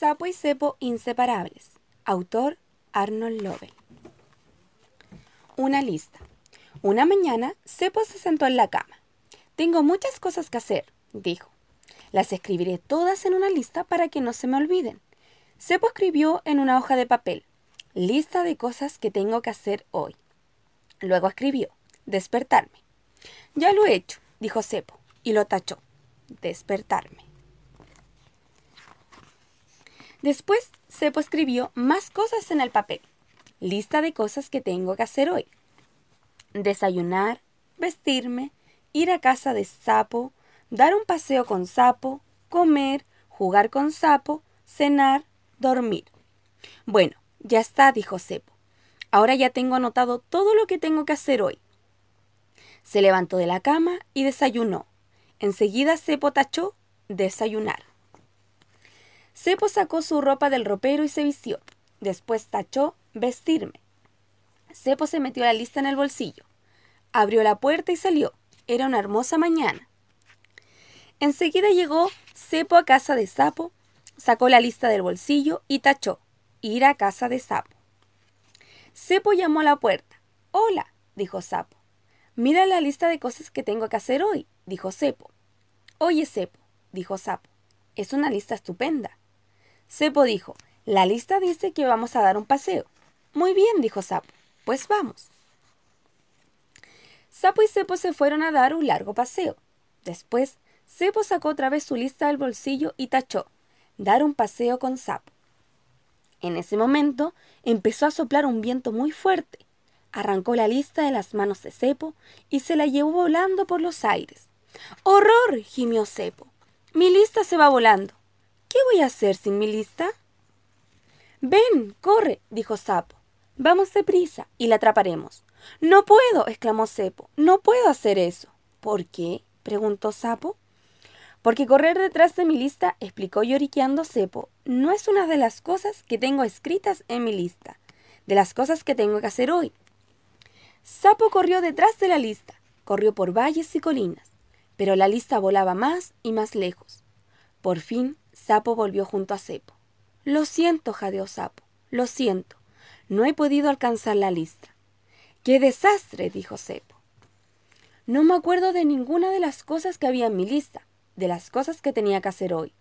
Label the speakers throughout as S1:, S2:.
S1: Sapo y cepo inseparables. Autor Arnold Lovell. Una lista. Una mañana, Cepo se sentó en la cama. Tengo muchas cosas que hacer, dijo. Las escribiré todas en una lista para que no se me olviden. Sepo escribió en una hoja de papel, lista de cosas que tengo que hacer hoy. Luego escribió, despertarme. Ya lo he hecho, dijo Cepo, y lo tachó, despertarme. Después, Sepo escribió más cosas en el papel. Lista de cosas que tengo que hacer hoy. Desayunar, vestirme, ir a casa de Sapo, dar un paseo con Sapo, comer, jugar con Sapo, cenar, dormir. Bueno, ya está, dijo Sepo. Ahora ya tengo anotado todo lo que tengo que hacer hoy. Se levantó de la cama y desayunó. Enseguida Sepo tachó desayunar. Sepo sacó su ropa del ropero y se vistió. Después tachó vestirme. Sepo se metió la lista en el bolsillo. Abrió la puerta y salió. Era una hermosa mañana. Enseguida llegó Sepo a casa de Sapo, sacó la lista del bolsillo y tachó. Ir a casa de Sapo. Sepo llamó a la puerta. Hola, dijo Sapo. Mira la lista de cosas que tengo que hacer hoy, dijo Sepo. Oye, Sepo, dijo Sapo. Es una lista estupenda. Sepo dijo, la lista dice que vamos a dar un paseo. Muy bien, dijo Sapo, pues vamos. Sapo y Sepo se fueron a dar un largo paseo. Después, Sepo sacó otra vez su lista del bolsillo y tachó, dar un paseo con Sapo. En ese momento empezó a soplar un viento muy fuerte. Arrancó la lista de las manos de Sepo y se la llevó volando por los aires. ¡Horror! gimió Sepo, Mi lista se va volando. ¿Qué voy a hacer sin mi lista? Ven, corre, dijo Sapo. Vamos de prisa y la atraparemos. No puedo, exclamó Sepo. No puedo hacer eso. ¿Por qué? preguntó Sapo. Porque correr detrás de mi lista, explicó lloriqueando Sepo, no es una de las cosas que tengo escritas en mi lista, de las cosas que tengo que hacer hoy. Sapo corrió detrás de la lista, corrió por valles y colinas, pero la lista volaba más y más lejos. Por fin Sapo volvió junto a Sepo. Lo siento, jadeó Sapo, lo siento. No he podido alcanzar la lista. ¡Qué desastre! dijo Sepo. No me acuerdo de ninguna de las cosas que había en mi lista, de las cosas que tenía que hacer hoy.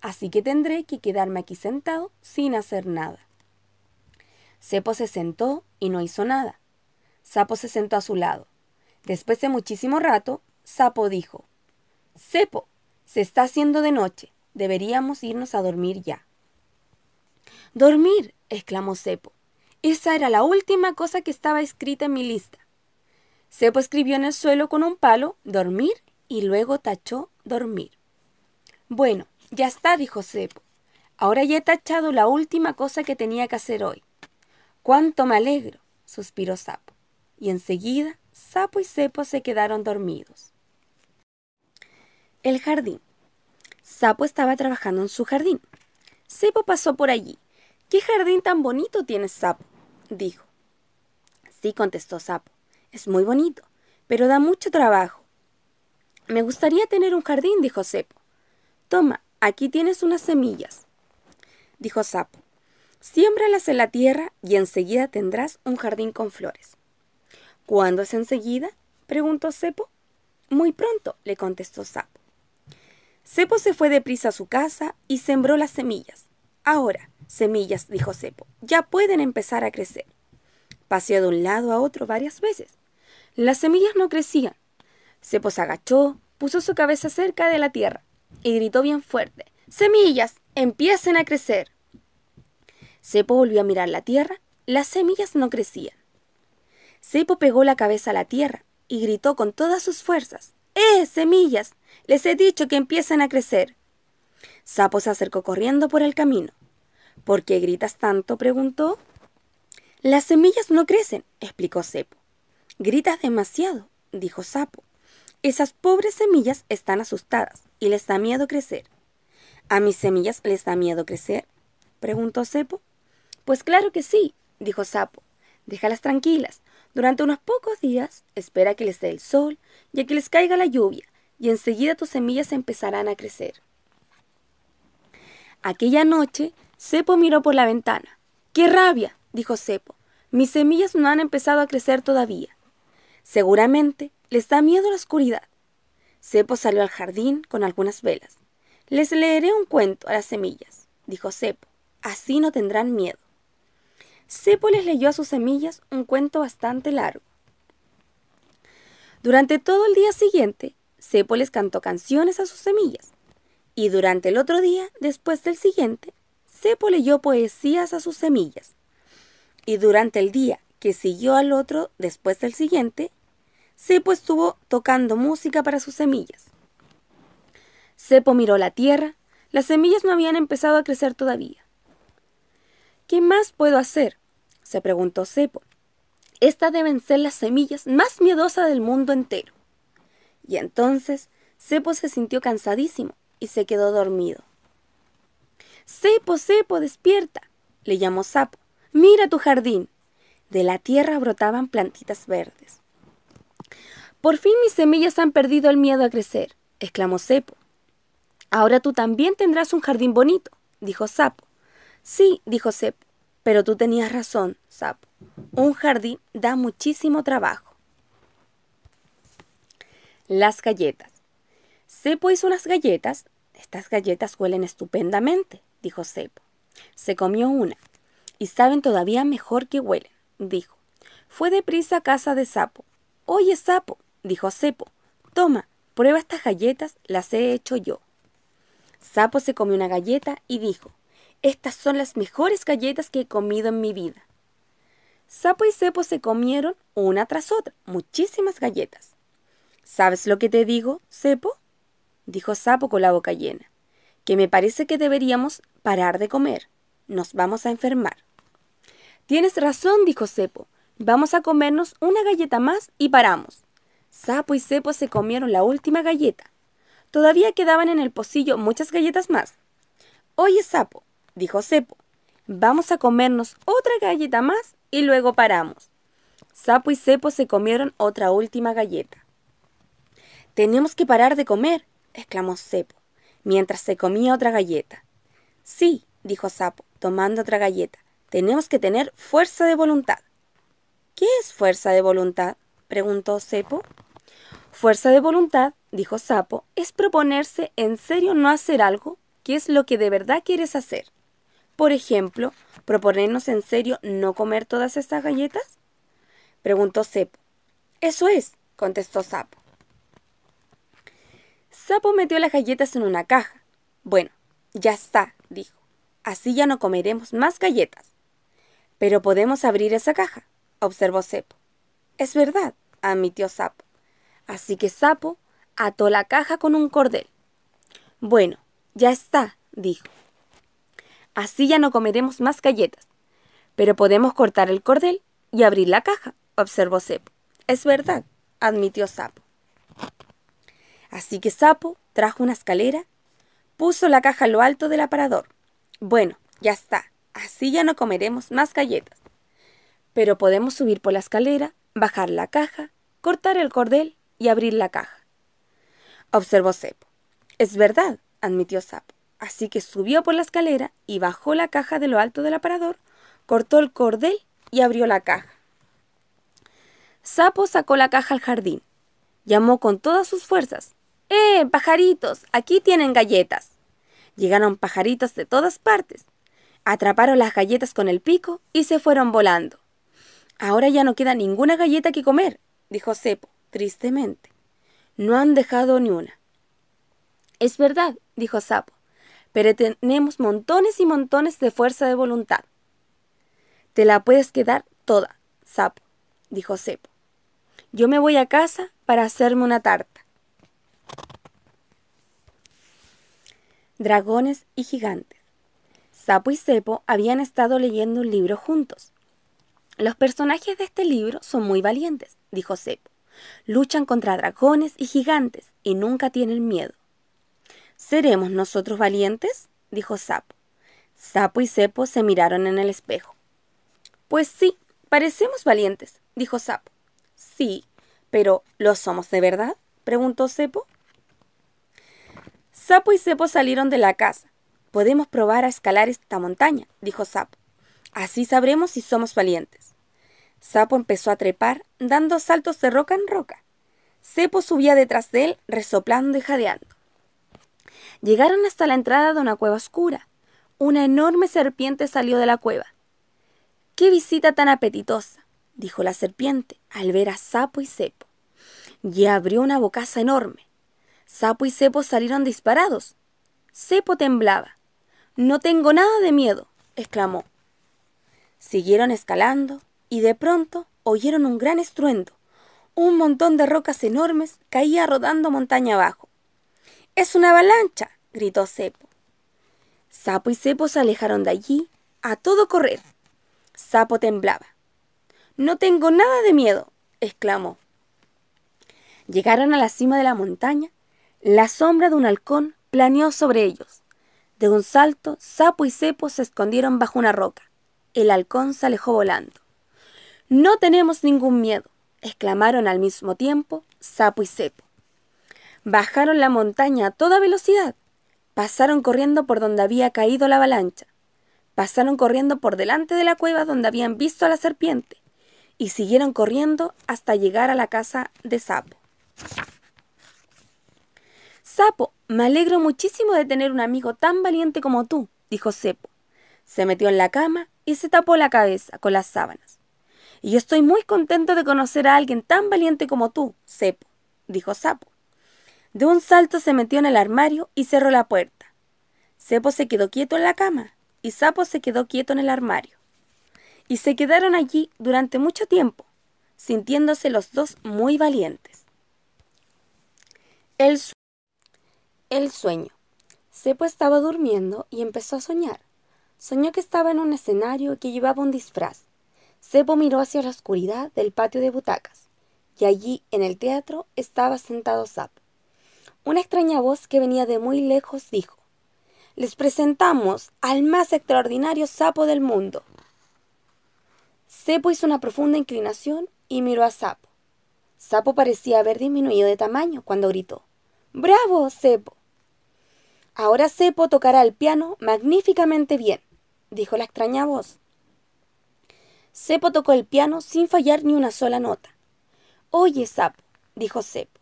S1: Así que tendré que quedarme aquí sentado sin hacer nada. Sepo se sentó y no hizo nada. Sapo se sentó a su lado. Después de muchísimo rato, Sapo dijo, Sepo, se está haciendo de noche. Deberíamos irnos a dormir ya. Dormir, exclamó Sepo. Esa era la última cosa que estaba escrita en mi lista. Sepo escribió en el suelo con un palo dormir y luego tachó dormir. Bueno, ya está, dijo Sepo. Ahora ya he tachado la última cosa que tenía que hacer hoy. ¡Cuánto me alegro! suspiró Sapo. Y enseguida, Sapo y Sepo se quedaron dormidos. El jardín. Sapo estaba trabajando en su jardín. Sepo pasó por allí. ¿Qué jardín tan bonito tienes, Sapo? dijo. Sí, contestó Sapo. Es muy bonito, pero da mucho trabajo. Me gustaría tener un jardín, dijo Sepo. Toma, aquí tienes unas semillas, dijo Sapo. Siémbralas en la tierra y enseguida tendrás un jardín con flores. ¿Cuándo es enseguida? preguntó Sepo. Muy pronto, le contestó Sapo. Cepo se fue deprisa a su casa y sembró las semillas. Ahora, semillas, dijo Cepo, ya pueden empezar a crecer. Paseó de un lado a otro varias veces. Las semillas no crecían. Sepo se agachó, puso su cabeza cerca de la tierra y gritó bien fuerte, Semillas, empiecen a crecer. Cepo volvió a mirar la tierra, las semillas no crecían. Cepo pegó la cabeza a la tierra y gritó con todas sus fuerzas, ¡Eh, semillas, les he dicho que empiecen a crecer. Sapo se acercó corriendo por el camino. ¿Por qué gritas tanto? preguntó. Las semillas no crecen, explicó Sepo. Gritas demasiado, dijo Sapo. Esas pobres semillas están asustadas y les da miedo crecer. ¿A mis semillas les da miedo crecer? preguntó Sepo. Pues claro que sí, dijo Sapo. Déjalas tranquilas. Durante unos pocos días espera que les dé el sol y a que les caiga la lluvia y enseguida tus semillas empezarán a crecer. Aquella noche, Cepo miró por la ventana. ¡Qué rabia! dijo Sepo. Mis semillas no han empezado a crecer todavía. Seguramente les da miedo la oscuridad. Cepo salió al jardín con algunas velas. Les leeré un cuento a las semillas, dijo Cepo. Así no tendrán miedo. Sepo les leyó a sus semillas un cuento bastante largo. Durante todo el día siguiente, Cepo les cantó canciones a sus semillas. Y durante el otro día, después del siguiente, Sepo leyó poesías a sus semillas. Y durante el día que siguió al otro, después del siguiente, Cepo estuvo tocando música para sus semillas. Cepo miró la tierra, las semillas no habían empezado a crecer todavía. ¿Qué más puedo hacer? se preguntó Cepo. Estas deben ser las semillas más miedosas del mundo entero. Y entonces Cepo se sintió cansadísimo y se quedó dormido. Sepo, Cepo, despierta, le llamó Sapo. Mira tu jardín. De la tierra brotaban plantitas verdes. Por fin mis semillas han perdido el miedo a crecer, exclamó Sepo. Ahora tú también tendrás un jardín bonito, dijo Sapo. Sí, dijo Cepo, pero tú tenías razón, Sapo. Un jardín da muchísimo trabajo. Las galletas. Sepo hizo unas galletas. Estas galletas huelen estupendamente, dijo Sepo. Se comió una. Y saben todavía mejor que huelen, dijo. Fue deprisa a casa de Sapo. Oye, Sapo, dijo Sepo, toma, prueba estas galletas, las he hecho yo. Sapo se comió una galleta y dijo, estas son las mejores galletas que he comido en mi vida. Sapo y Sepo se comieron una tras otra muchísimas galletas. ¿Sabes lo que te digo, Cepo? dijo Sapo con la boca llena, que me parece que deberíamos parar de comer. Nos vamos a enfermar. Tienes razón, dijo Cepo. Vamos a comernos una galleta más y paramos. Sapo y Cepo se comieron la última galleta. Todavía quedaban en el pocillo muchas galletas más. Oye, Sapo, dijo Cepo, vamos a comernos otra galleta más y luego paramos. Sapo y Sepo se comieron otra última galleta. Tenemos que parar de comer, exclamó Sepo, mientras se comía otra galleta. Sí, dijo Sapo, tomando otra galleta. Tenemos que tener fuerza de voluntad. ¿Qué es fuerza de voluntad? preguntó Sepo. Fuerza de voluntad, dijo Sapo, es proponerse en serio no hacer algo que es lo que de verdad quieres hacer. Por ejemplo, proponernos en serio no comer todas estas galletas? preguntó Sepo. Eso es, contestó Sapo. Sapo metió las galletas en una caja. Bueno, ya está, dijo. Así ya no comeremos más galletas. Pero podemos abrir esa caja, observó Sepo. Es verdad, admitió Sapo. Así que Sapo ató la caja con un cordel. Bueno, ya está, dijo. Así ya no comeremos más galletas. Pero podemos cortar el cordel y abrir la caja, observó Sepo. Es verdad, admitió Sapo. Así que Sapo trajo una escalera, puso la caja a lo alto del aparador. Bueno, ya está, así ya no comeremos más galletas. Pero podemos subir por la escalera, bajar la caja, cortar el cordel y abrir la caja. Observó Sepo. Es verdad, admitió Sapo. Así que subió por la escalera y bajó la caja de lo alto del aparador, cortó el cordel y abrió la caja. Sapo sacó la caja al jardín. Llamó con todas sus fuerzas. ¡Eh, pajaritos! Aquí tienen galletas. Llegaron pajaritos de todas partes. Atraparon las galletas con el pico y se fueron volando. Ahora ya no queda ninguna galleta que comer, dijo Cepo, tristemente. No han dejado ni una. Es verdad, dijo Sapo, pero tenemos montones y montones de fuerza de voluntad. Te la puedes quedar toda, Sapo, dijo Cepo. Yo me voy a casa para hacerme una tarta. Dragones y gigantes. Sapo y Sepo habían estado leyendo un libro juntos. Los personajes de este libro son muy valientes, dijo Sepo. Luchan contra dragones y gigantes y nunca tienen miedo. ¿Seremos nosotros valientes? dijo Sapo. Sapo y Sepo se miraron en el espejo. Pues sí, parecemos valientes, dijo Sapo. Sí, pero ¿lo somos de verdad? preguntó Sepo. Sapo y Cepo salieron de la casa. Podemos probar a escalar esta montaña, dijo Sapo. Así sabremos si somos valientes. Sapo empezó a trepar, dando saltos de roca en roca. Cepo subía detrás de él, resoplando y jadeando. Llegaron hasta la entrada de una cueva oscura. Una enorme serpiente salió de la cueva. ¡Qué visita tan apetitosa! dijo la serpiente al ver a Sapo y Cepo. Y abrió una bocaza enorme. Sapo y Cepo salieron disparados. Sepo temblaba. No tengo nada de miedo, exclamó. Siguieron escalando y de pronto oyeron un gran estruendo. Un montón de rocas enormes caía rodando montaña abajo. ¡Es una avalancha! gritó Sepo. Sapo y Cepo se alejaron de allí a todo correr. Sapo temblaba. No tengo nada de miedo, exclamó. Llegaron a la cima de la montaña la sombra de un halcón planeó sobre ellos. De un salto, sapo y cepo se escondieron bajo una roca. El halcón se alejó volando. No tenemos ningún miedo, exclamaron al mismo tiempo sapo y cepo. Bajaron la montaña a toda velocidad. Pasaron corriendo por donde había caído la avalancha. Pasaron corriendo por delante de la cueva donde habían visto a la serpiente. Y siguieron corriendo hasta llegar a la casa de sapo. Sapo, me alegro muchísimo de tener un amigo tan valiente como tú, dijo Sepo. Se metió en la cama y se tapó la cabeza con las sábanas. Y yo estoy muy contento de conocer a alguien tan valiente como tú, Sepo, dijo Sapo. De un salto se metió en el armario y cerró la puerta. Sepo se quedó quieto en la cama y Sapo se quedó quieto en el armario. Y se quedaron allí durante mucho tiempo, sintiéndose los dos muy valientes. El el sueño. Sepo estaba durmiendo y empezó a soñar. Soñó que estaba en un escenario que llevaba un disfraz. Sepo miró hacia la oscuridad del patio de butacas, y allí, en el teatro, estaba sentado Sapo. Una extraña voz que venía de muy lejos dijo, Les presentamos al más extraordinario sapo del mundo. Sepo hizo una profunda inclinación y miró a Sapo. Sapo parecía haber disminuido de tamaño cuando gritó, ¡Bravo, Sepo! Ahora Sepo tocará el piano magníficamente bien, dijo la extraña voz. Sepo tocó el piano sin fallar ni una sola nota. Oye, Sapo, dijo Cepo,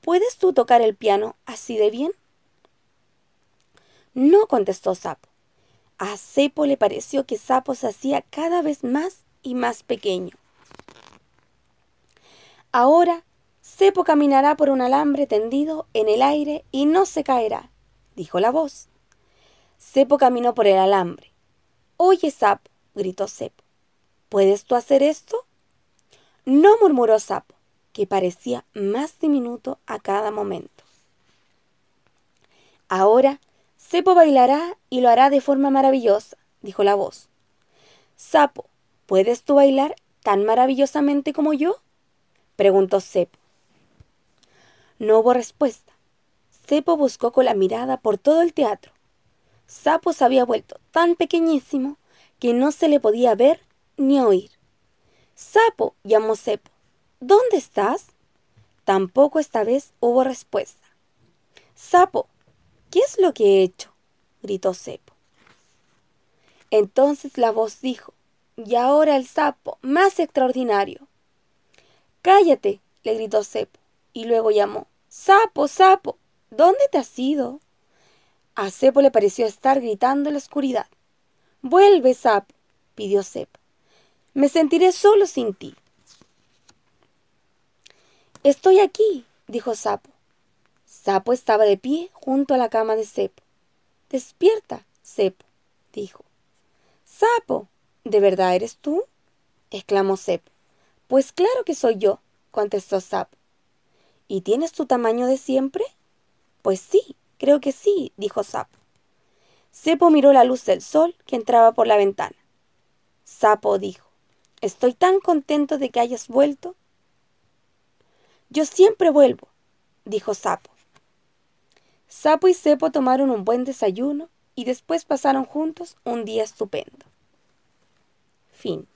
S1: ¿puedes tú tocar el piano así de bien? No, contestó Sapo. A Sepo le pareció que Sapo se hacía cada vez más y más pequeño. Ahora, Sepo caminará por un alambre tendido en el aire y no se caerá, dijo la voz. Sepo caminó por el alambre. Oye, Sapo, gritó Sepo. ¿Puedes tú hacer esto? No, murmuró Sapo, que parecía más diminuto a cada momento. Ahora, Sepo bailará y lo hará de forma maravillosa, dijo la voz. Sapo, ¿puedes tú bailar tan maravillosamente como yo? preguntó Sepo. No hubo respuesta. Sepo buscó con la mirada por todo el teatro. Sapo se había vuelto tan pequeñísimo que no se le podía ver ni oír. Sapo, llamó Sepo. ¿dónde estás? Tampoco esta vez hubo respuesta. Sapo, ¿qué es lo que he hecho? gritó Sepo. Entonces la voz dijo, y ahora el sapo más extraordinario. Cállate, le gritó Sepo. y luego llamó, Sapo, sapo, ¿Dónde te has ido? A Sepo le pareció estar gritando en la oscuridad. Vuelve, Sap, pidió Sep. Me sentiré solo sin ti. Estoy aquí, dijo Sapo. Sapo estaba de pie junto a la cama de Sepo. Despierta, Sepo, dijo. Sapo, ¿de verdad eres tú? exclamó Sepo. Pues claro que soy yo, contestó Sapo. ¿Y tienes tu tamaño de siempre? Pues sí, creo que sí, dijo Sapo. Sepo miró la luz del sol que entraba por la ventana. Sapo dijo, estoy tan contento de que hayas vuelto. Yo siempre vuelvo, dijo Sapo. Sapo y Sepo tomaron un buen desayuno y después pasaron juntos un día estupendo. Fin.